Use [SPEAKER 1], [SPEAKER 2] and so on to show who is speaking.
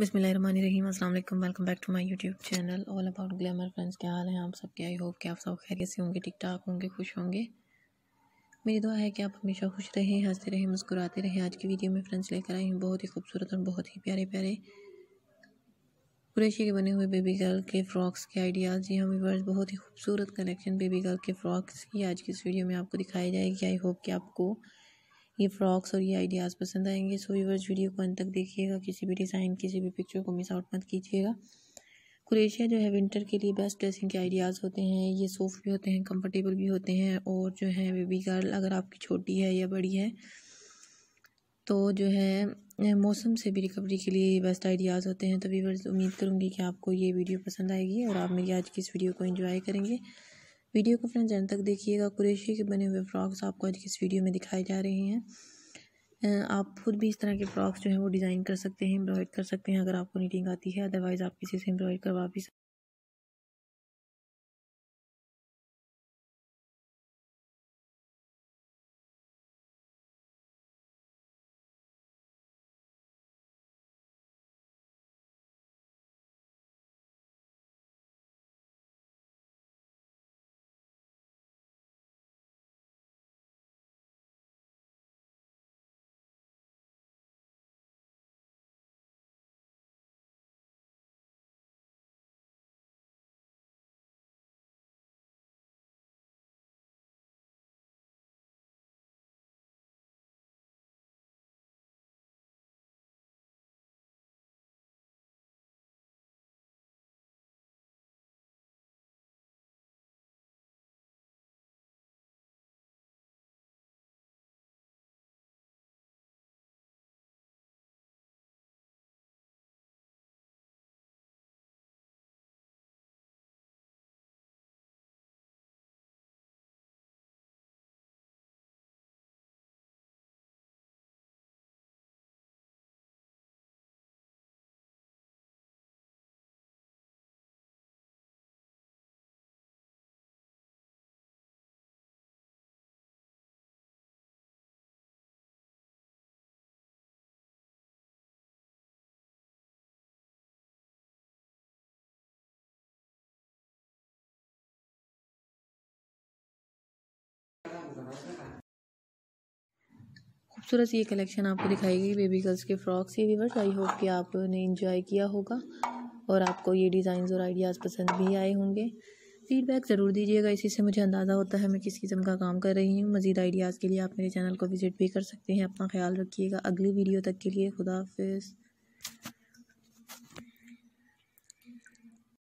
[SPEAKER 1] अस्सलाम वालेकुम welcome back to my YouTube channel all about glamour friends क्या हाल है आप सबके आई होप कि आप सब खैरियत से होंगे ठीक ठाक होंगे खुश होंगे मेरी दुआ है कि आप हमेशा खुश रहें हंसते रहें मुस्कुराते रहें आज की वीडियो में फ्रेंड्स लेकर आई हूँ बहुत ही खूबसूरत और बहुत ही प्यारे प्यारे कुरेशी के बने हुए बेबी गर्ल के फ्रॉक्स के आइडियाज़ जी हम हाँ, व्यूवर्स बहुत ही खूबसूरत कलेक्शन बेबी गर्ल के फ्रॉक्स की आज की इस वीडियो में आपको दिखाई जाएगी आई होप कि आपको ये फ्रॉक्स और ये आइडियाज़ पसंद आएंगे सो व्यूवर्स वीडियो को अंत तक देखिएगा किसी भी डिज़ाइन किसी भी पिक्चर को मिस आउट मत कीजिएगा क्रोएशिया जो है विंटर के लिए बेस्ट ड्रेसिंग के आइडियाज़ होते हैं ये सॉफ्ट भी होते हैं कंफर्टेबल भी होते हैं और जो है बेबी गर्ल अगर आपकी छोटी है या बड़ी है तो जो है मौसम से भी रिकवरी के लिए बेस्ट आइडियाज़ होते हैं तो वीवर्स उम्मीद करूँगी कि आपको ये वीडियो पसंद आएगी और आप मेरी आज की इस वीडियो को इन्जॉय करेंगे वीडियो को फ्रेंड्स जन तक देखिएगा कुरेशी के बने हुए फ्रॉक्स आपको आज की इस वीडियो में दिखाए जा रहे हैं आप खुद भी इस तरह के फ्रॉक्स जो है वो डिज़ाइन कर सकते हैं एम्ब्रॉयड कर सकते हैं अगर आपको नीटिंग आती है अदरवाइज़ आप किसी से एम्ब्रॉयड करवा भी खूबसूरत ये कलेक्शन आपको दिखाई गई बेबी गर्ल्स के फ्रॉक्स ये वीवर्स आई होप कि आपने इंजॉय किया होगा और आपको ये डिज़ाइन और आइडियाज़ पसंद भी आए होंगे फीडबैक ज़रूर दीजिएगा इसी से मुझे अंदाज़ा होता है मैं किस किस्म का काम कर रही हूँ मज़ीद आइडियाज़ के लिए आप मेरे चैनल को विज़िट भी कर सकते हैं अपना ख्याल रखिएगा अगली वीडियो तक के लिए खुदा